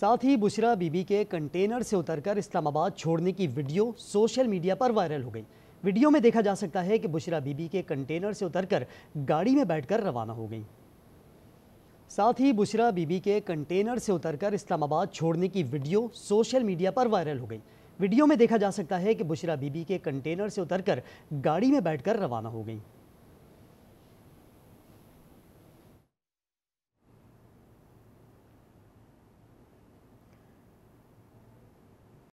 साथ ही बुशरा बीबी के कंटेनर से उतरकर इस्लामाबाद छोड़ने की वीडियो सोशल मीडिया पर वायरल हो गई वीडियो में देखा जा सकता है कि बुशरा बीबी के कंटेनर से उतरकर गाड़ी में बैठकर रवाना हो गई साथ ही बुशरा बीबी के कंटेनर से उतरकर इस्लामाबाद छोड़ने की वीडियो सोशल मीडिया पर वायरल हो गई वीडियो में देखा जा सकता है कि बुशरा बीबी के कंटेनर से उतरकर गाड़ी में बैठकर रवाना हो गई